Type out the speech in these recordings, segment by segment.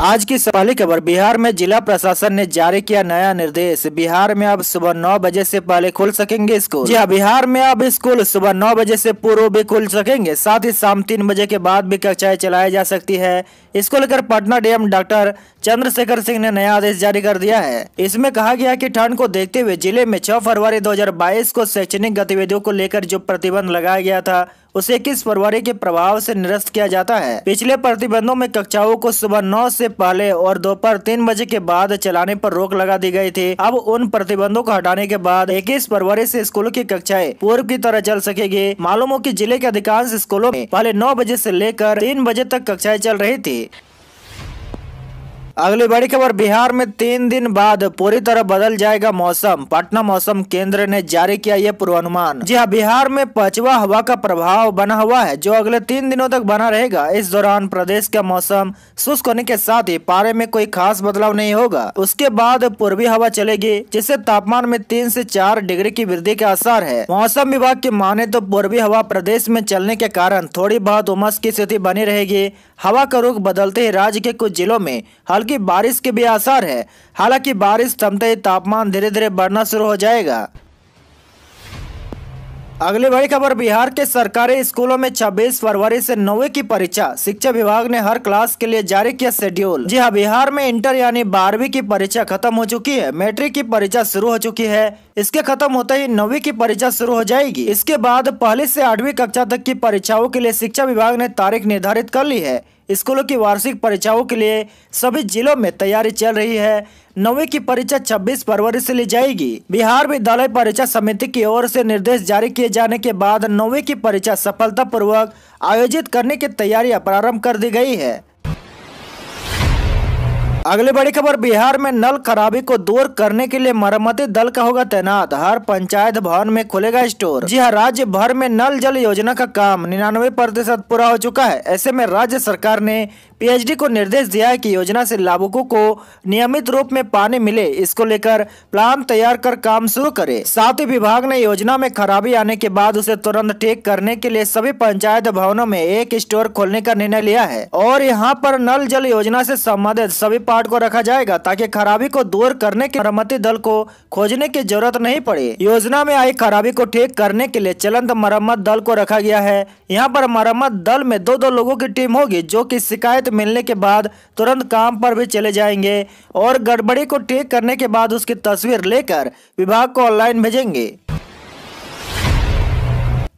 आज की पहली खबर बिहार में जिला प्रशासन ने जारी किया नया निर्देश बिहार में अब सुबह नौ बजे से पहले खुल सकेंगे स्कूल जी हाँ, बिहार में अब स्कूल सुबह नौ बजे से पूर्व भी खुल सकेंगे साथ ही शाम तीन बजे के बाद भी कक्षाएं चलाई जा सकती है इसको लेकर पटना डीएम डॉक्टर चंद्रशेखर सिंह ने नया आदेश जारी कर दिया है इसमें कहा गया की ठंड को देखते हुए जिले में छह फरवरी दो को शैक्षणिक गतिविधियों को लेकर जो प्रतिबंध लगाया गया था उसे इक्कीस फरवरी के प्रभाव से निरस्त किया जाता है पिछले प्रतिबंधों में कक्षाओं को सुबह नौ से पहले और दोपहर तीन बजे के बाद चलाने पर रोक लगा दी गई थी अब उन प्रतिबंधों को हटाने के बाद इक्कीस फरवरी से स्कूलों की कक्षाएं पूर्व की तरह चल सकेगी मालूम हो की जिले के अधिकांश स्कूलों में पहले नौ बजे से लेकर तीन बजे तक कक्षाएं चल रही थी अगली बड़ी खबर बिहार में तीन दिन बाद पूरी तरह बदल जाएगा मौसम पटना मौसम केंद्र ने जारी किया यह पूर्वानुमान जी हाँ बिहार में पचवा हवा का प्रभाव बना हुआ है जो अगले तीन दिनों तक बना रहेगा इस दौरान प्रदेश का मौसम शुष्क होने के साथ ही पारे में कोई खास बदलाव नहीं होगा उसके बाद पूर्वी हवा चलेगी जिससे तापमान में तीन ऐसी चार डिग्री की वृद्धि के आसार है मौसम विभाग की माने तो पूर्वी हवा प्रदेश में चलने के कारण थोड़ी बहुत उमस की स्थिति बनी रहेगी हवा का रुख बदलते ही राज्य के कुछ जिलों में हल हल्की बारिश के भी आसार है हालांकि बारिश थमते ही तापमान धीरे धीरे बढ़ना शुरू हो जाएगा अगली बड़ी खबर बिहार के सरकारी स्कूलों में 26 फरवरी से नौवे की परीक्षा शिक्षा विभाग ने हर क्लास के लिए जारी किया शेड्यूल जी हाँ बिहार में इंटर यानी बारहवीं की परीक्षा खत्म हो चुकी है मैट्रिक की परीक्षा शुरू हो चुकी है इसके खत्म होते ही नौवीं की परीक्षा शुरू हो जाएगी इसके बाद पहली से आठवीं कक्षा तक की परीक्षाओं के लिए शिक्षा विभाग ने तारीख निर्धारित कर ली है स्कूलों की वार्षिक परीक्षाओं के लिए सभी जिलों में तैयारी चल रही है नौवीं की परीक्षा 26 फरवरी से ली जाएगी बिहार विद्यालय परीक्षा समिति की ओर से निर्देश जारी किए जाने के बाद नौवीं की परीक्षा सफलतापूर्वक आयोजित करने की तैयारियां प्रारंभ कर दी गई है अगली बड़ी खबर बिहार में नल खराबी को दूर करने के लिए मरम्मती दल का होगा तैनात हर पंचायत भवन में खुलेगा स्टोर जी हाँ राज्य भर में नल जल योजना का काम निन्यानवे प्रतिशत पूरा हो चुका है ऐसे में राज्य सरकार ने पीएचडी को निर्देश दिया है कि योजना से लाभुकों को नियमित रूप में पानी मिले इसको लेकर प्लान तैयार कर काम शुरू करे साथ ही विभाग ने योजना में खराबी आने के बाद उसे तुरंत ठीक करने के लिए सभी पंचायत भवनों में एक स्टोर खोलने का निर्णय लिया है और यहाँ पर नल जल योजना ऐसी सम्बन्धित सभी पार्ट को रखा जाएगा ताकि खराबी को दूर करने के मरम्मती दल को खोजने की जरूरत नहीं पड़े योजना में आई खराबी को ठीक करने के लिए चलंत मरम्मत दल को रखा गया है यहाँ पर मरम्मत दल में दो दो लोगों की टीम होगी जो की शिकायत मिलने के बाद तुरंत काम पर भी चले जाएंगे और गड़बड़ी को ठीक करने के बाद उसकी तस्वीर लेकर विभाग को ऑनलाइन भेजेंगे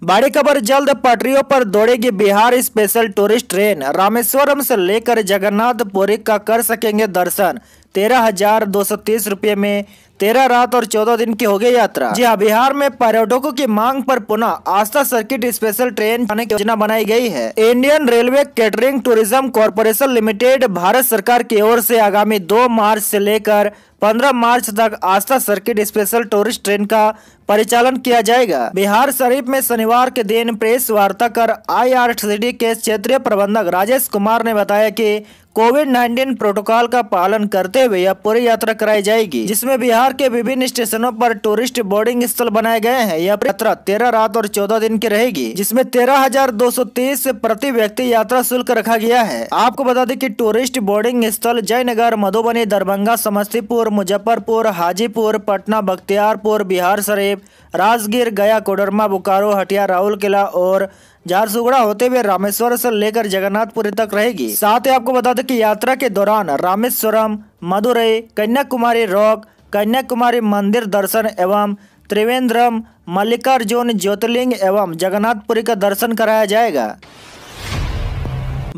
बड़ी खबर जल्द पटरियों पर दौड़ेगी Bihar special tourist train Rameswaram से लेकर जगन्नाथपुरी का कर सकेंगे दर्शन तेरह हजार दो सौ तीस रुपये में तेरह रात और चौदह दिन की होगी यात्रा जी हाँ बिहार में पर्यटकों की मांग पर पुनः आस्था सर्किट स्पेशल ट्रेन आने की योजना बनाई गई है Indian railway catering tourism corporation limited Bharat सरकार की ओर से आगामी दो मार्च से लेकर 15 मार्च तक Aastha circuit special tourist train का परिचालन किया जाएगा बिहार शरीफ में शनिवार के दिन प्रेस वार्ता कर आई के क्षेत्रीय प्रबंधक राजेश कुमार ने बताया की कोविड नाइन्टीन प्रोटोकॉल का पालन करते हुए यह पूरी यात्रा कराई जाएगी जिसमे बिहार बिहार के विभिन्न स्टेशनों पर टूरिस्ट बोर्डिंग स्थल बनाए गए हैं यह यात्रा तेरह रात और चौदह दिन की रहेगी जिसमें तेरह हजार दो सौ तीस प्रति व्यक्ति यात्रा शुल्क रखा गया है आपको बता दें कि टूरिस्ट बोर्डिंग स्थल जयनगर मधुबनी दरभंगा समस्तीपुर मुजफ्फरपुर हाजीपुर पटना बख्तियारपुर बिहार शरीफ राजगीर गया कोडरमा बोकारो हटिया राहुल किला और झारसुगड़ा होते हुए रामेश्वर से लेकर जगन्नाथपुरी तक रहेगी साथ ही आपको बता दें कि यात्रा के दौरान रामेश्वरम मदुरई कन्याकुमारी रॉक कन्याकुमारी मंदिर दर्शन एवं त्रिवेंद्रम मल्लिकार्जुन ज्योतिर्लिंग एवं जगन्नाथपुरी का दर्शन कराया जाएगा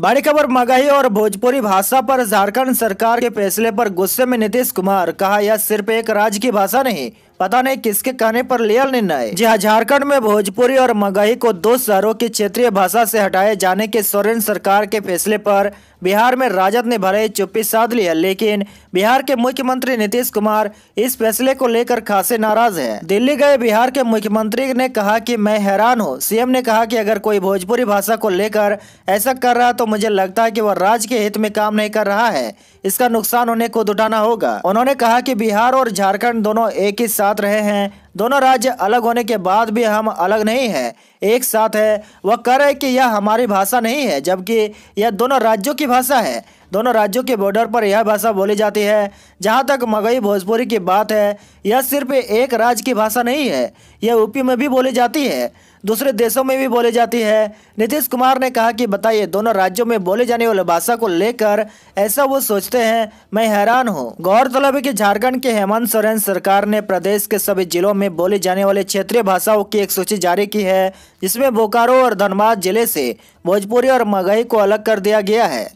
बड़ी खबर मगही और भोजपुरी भाषा पर झारखंड सरकार के फैसले पर गुस्से में नीतीश कुमार कहा यह सिर्फ एक राज्य की भाषा नहीं पता नहीं किसके कहने पर लिया निर्णय जहाँ झारखंड में भोजपुरी और मगही को दो शहरों की क्षेत्रीय भाषा से हटाए जाने के सोरेन सरकार के फैसले पर बिहार में राजद ने भरे चुप्पी साध लिया लेकिन बिहार के मुख्यमंत्री नीतीश कुमार इस फैसले को लेकर खासे नाराज है दिल्ली गए बिहार के मुख्यमंत्री ने कहा कि मैं हैरान हूँ सीएम ने कहा कि अगर कोई भोजपुरी भाषा को लेकर ऐसा कर रहा तो मुझे लगता है कि वह राज्य के हित में काम नहीं कर रहा है इसका नुकसान उन्हें खुद उठाना होगा उन्होंने कहा की बिहार और झारखण्ड दोनों एक ही साथ साथ रहे हैं दोनों राज्य अलग होने के बाद भी हम अलग नहीं हैं एक साथ है वह कह रहे कि यह हमारी भाषा नहीं है जबकि यह दोनों राज्यों की भाषा है दोनों राज्यों के बॉर्डर पर यह भाषा बोली जाती है जहां तक मगई भोजपुरी की बात है यह सिर्फ एक राज्य की भाषा नहीं है यह यूपी में भी बोली जाती है दूसरे देशों में भी बोली जाती है नीतीश कुमार ने कहा कि बताइए दोनों राज्यों में बोले जाने वाली भाषा को लेकर ऐसा वो सोचते हैं मैं हैरान हूँ गौरतलब है कि झारखंड के हेमंत सोरेन सरकार ने प्रदेश के सभी जिलों में बोले जाने वाले क्षेत्रीय भाषाओं की एक सूची जारी की है जिसमें बोकारो और धनबाद जिले से भोजपुरी और मगही को अलग कर दिया गया है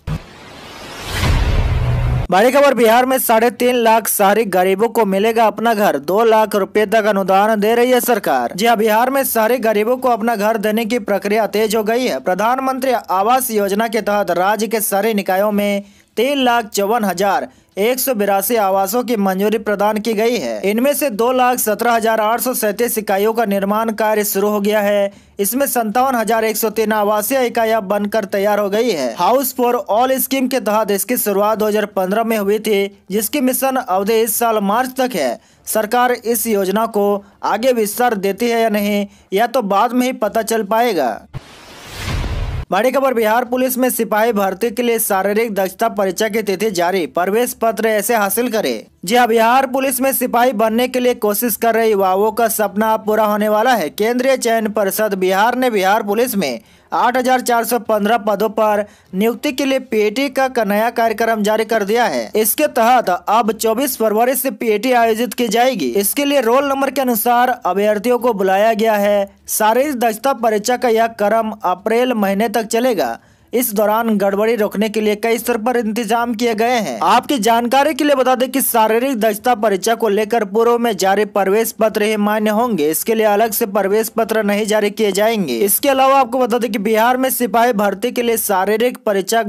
बड़ी खबर बिहार में साढ़े तीन लाख शहरी गरीबों को मिलेगा अपना घर दो लाख रुपए तक अनुदान दे रही है सरकार जी हाँ, बिहार में शहरी गरीबों को अपना घर देने की प्रक्रिया तेज हो गई है प्रधानमंत्री आवास योजना के तहत राज्य के सारे निकायों में तीन लाख चौवन हजार एक सौ बिरासी आवासों की मंजूरी प्रदान की गई है इनमें से दो लाख सत्रह हजार आठ सौ सैतीस इकाइयों का निर्माण कार्य शुरू हो गया है इसमें संतावन हजार एक सौ तीन आवासीय इकाइया बनकर तैयार हो गई है हाउस फॉर ऑल स्कीम के तहत इसकी शुरुआत 2015 में हुई थी जिसकी मिशन अवधि इस साल मार्च तक है सरकार इस योजना को आगे विस्तार देती है या नहीं यह तो बाद में ही पता चल पाएगा बड़ी खबर बिहार पुलिस में सिपाही भर्ती के लिए शारीरिक दक्षता परीक्षा की तिथि जारी प्रवेश पत्र ऐसे हासिल करें जी हाँ बिहार पुलिस में सिपाही बनने के लिए कोशिश कर रहे युवाओं का सपना अब पूरा होने वाला है केंद्रीय चयन परिषद बिहार ने बिहार पुलिस में 8,415 पदों पर नियुक्ति के लिए पीएटी का नया कार्यक्रम जारी कर दिया है इसके तहत अब 24 फरवरी से पीएटी आयोजित की जाएगी इसके लिए रोल नंबर के अनुसार अभ्यर्थियों को बुलाया गया है शारीरिक दक्षता परीक्षा का यह क्रम अप्रैल महीने तक चलेगा इस दौरान गड़बड़ी रोकने के लिए कई स्तर पर इंतजाम किए गए हैं आपकी जानकारी के लिए बता दें कि शारीरिक दक्षता परीक्षा को लेकर पूर्व में जारी प्रवेश पत्र ही मान्य होंगे इसके लिए अलग से प्रवेश पत्र नहीं जारी किए जाएंगे इसके अलावा आपको बता दें कि बिहार में सिपाही भर्ती के लिए शारीरिक परीक्षा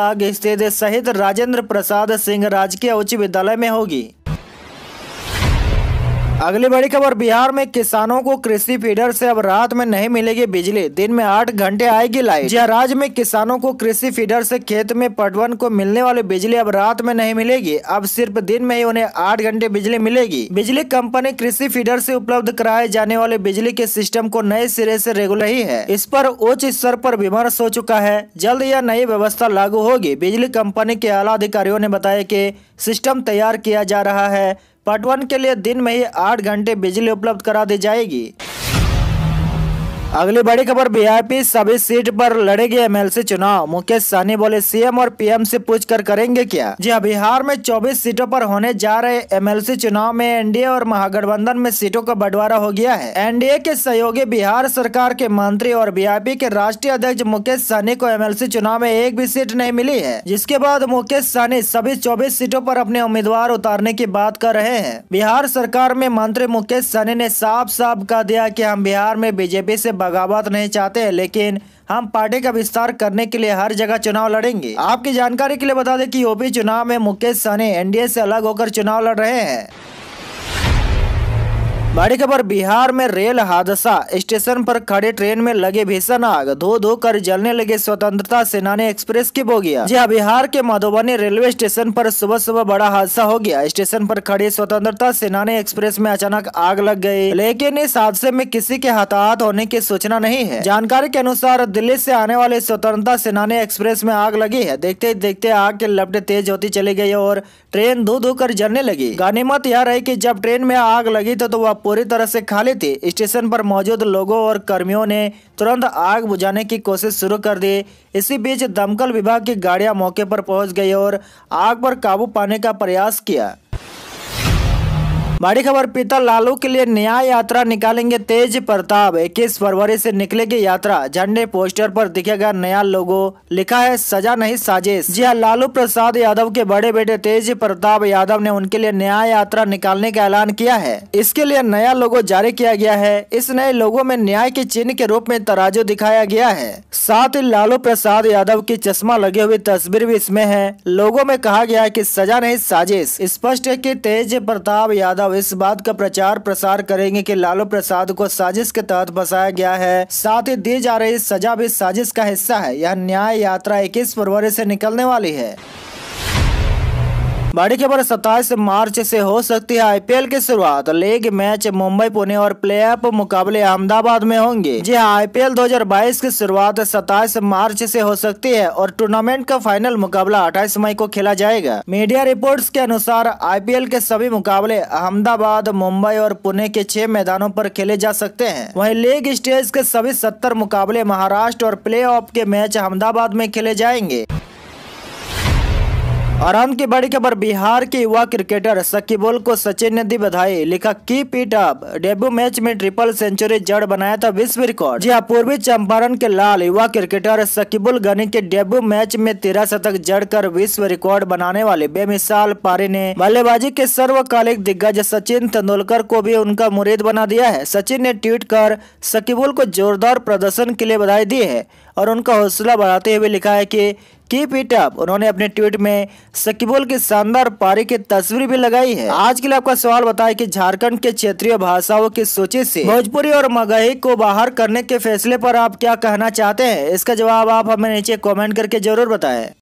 बाग स्थित शहीद राजेंद्र प्रसाद सिंह राजकीय उच्च विद्यालय में होगी अगली बड़ी खबर बिहार में किसानों को कृषि फीडर से अब रात में नहीं मिलेगी बिजली दिन में आठ घंटे आएगी लाइट यह राज्य में किसानों को कृषि फीडर से खेत में पटवन को मिलने वाली बिजली अब रात में नहीं मिलेगी अब सिर्फ दिन में ही उन्हें आठ घंटे बिजली मिलेगी बिजली कंपनी कृषि फीडर से उपलब्ध कराए जाने वाले बिजली के सिस्टम को नए सिरे ऐसी रेगुल रही है इस पर उच्च स्तर आरोप विमर्श हो चुका है जल्द यह नई व्यवस्था लागू होगी बिजली कंपनी के आला अधिकारियों ने बताया की सिस्टम तैयार किया जा रहा है पटवन के लिए दिन में ही आठ घंटे बिजली उपलब्ध करा दी जाएगी अगली बड़ी खबर बिहार पी सभी सीट पर लड़ेगी एमएलसी चुनाव मुकेश सहनी बोले सीएम और पीएम से पूछ कर करेंगे क्या जी हाँ, बिहार में 24 सीटों पर होने जा रहे एमएलसी चुनाव में एनडीए और महागठबंधन में सीटों का बंटवारा हो गया है एनडीए के सहयोगी बिहार सरकार के मंत्री और बीआरपी के राष्ट्रीय अध्यक्ष मुकेश सहनी को एम चुनाव में एक भी सीट नहीं मिली है जिसके बाद मुकेश सहनी सभी चौबीस सीटों आरोप अपने उम्मीदवार उतारने की बात कर रहे हैं बिहार सरकार में मंत्री मुकेश सहनी ने साफ साफ कह दिया की हम बिहार में बीजेपी ऐसी बगावत नहीं चाहते लेकिन हम पार्टी का विस्तार करने के लिए हर जगह चुनाव लड़ेंगे आपकी जानकारी के लिए बता दें कि यूपी चुनाव में मुकेश सहनी एनडीए से अलग होकर चुनाव लड़ रहे हैं बड़ी खबर बिहार में रेल हादसा स्टेशन पर खड़े ट्रेन में लगे भीषण आग धो धो कर जलने लगे स्वतंत्रता सेनानी एक्सप्रेस की बोगिया जी हाँ, बिहार के मधुबनी रेलवे स्टेशन पर सुबह सुबह बड़ा हादसा हो गया स्टेशन पर खड़ी स्वतंत्रता सेनानी एक्सप्रेस में अचानक आग लग गई लेकिन इस हादसे में किसी के हताहत होने की सूचना नहीं है जानकारी के अनुसार दिल्ली ऐसी आने वाले स्वतंत्रता सेनानी एक्सप्रेस में आग लगी है देखते देखते आग के लपटे तेज होती चली गयी और ट्रेन धो धो कर जलने लगी गानीमत यह रही की जब ट्रेन में आग लगी तो, तो वह पूरी तरह से खाली थी स्टेशन पर मौजूद लोगों और कर्मियों ने तुरंत आग बुझाने की कोशिश शुरू कर दी इसी बीच दमकल विभाग की गाड़ियां मौके पर पहुंच गई और आग पर काबू पाने का प्रयास किया बड़ी खबर पिता लालू के लिए न्याय यात्रा निकालेंगे तेज प्रताप इक्कीस फरवरी से निकलेगी यात्रा झंडे पोस्टर पर दिखेगा नया लोगो लिखा है सजा नहीं साजिश जी हाँ लालू प्रसाद यादव के बड़े बेटे तेज प्रताप यादव ने उनके लिए न्याय यात्रा निकालने का ऐलान किया है इसके लिए नया लोगो जारी किया गया है इस नए लोगो में न्याय के चिन्ह के रूप में तराजू दिखाया गया है साथ ही लालू प्रसाद यादव की चश्मा लगे हुए तस्वीर भी इसमें है लोगों में कहा गया है की सजा नहीं साजिश स्पष्ट है की तेज प्रताप यादव उद्धव इस बात का प्रचार प्रसार करेंगे कि लालू प्रसाद को साजिश के तहत फंसाया गया है साथ ही दी जा रही सजा भी साजिश का हिस्सा है यह न्याय यात्रा इक्कीस फरवरी से निकलने वाली है बड़ी खबर सत्ताईस मार्च से हो सकती है आईपीएल की शुरुआत लीग मैच मुंबई पुणे और प्ले ऑफ मुकाबले अहमदाबाद में होंगे जी हाँ आईपीएल 2022 की शुरुआत 27 मार्च से हो सकती है और टूर्नामेंट का फाइनल मुकाबला 28 मई को खेला जाएगा मीडिया रिपोर्ट्स के अनुसार आईपीएल के सभी मुकाबले अहमदाबाद मुंबई और पुणे के छह मैदानों पर खेले जा सकते हैं वही लीग स्टेज के सभी सत्तर मुकाबले महाराष्ट्र और प्ले के मैच अहमदाबाद में खेले जाएंगे आराम की बड़ी खबर बिहार के युवा क्रिकेटर सकीबुल को सचिन ने दी बधाई लिखा की पीट अप डेब्यू मैच में ट्रिपल सेंचुरी जड़ बनाया था विश्व रिकॉर्ड जी हाँ, पूर्वी चंपारण के लाल युवा क्रिकेटर सकीबुल गनी के डेब्यू मैच में तेरह शतक जड़ कर विश्व रिकॉर्ड बनाने वाले बेमिसाल पारी ने बल्लेबाजी के सर्वकालिक दिग्गज सचिन तेंदुलकर को भी उनका मुरीद बना दिया है सचिन ने ट्वीट कर सकीबुल को जोरदार प्रदर्शन के लिए बधाई दी है और उनका हौसला बढ़ाते हुए लिखा है कि कीप इट अप उन्होंने अपने ट्वीट में सकीबोल की शानदार पारी की तस्वीर भी लगाई है आज के लिए आपका सवाल बताया की झारखण्ड के क्षेत्रीय भाषाओं की सूची ऐसी भोजपुरी और मगही को बाहर करने के फैसले आरोप आप क्या कहना चाहते हैं इसका जवाब आप हमें नीचे कॉमेंट करके जरूर बताए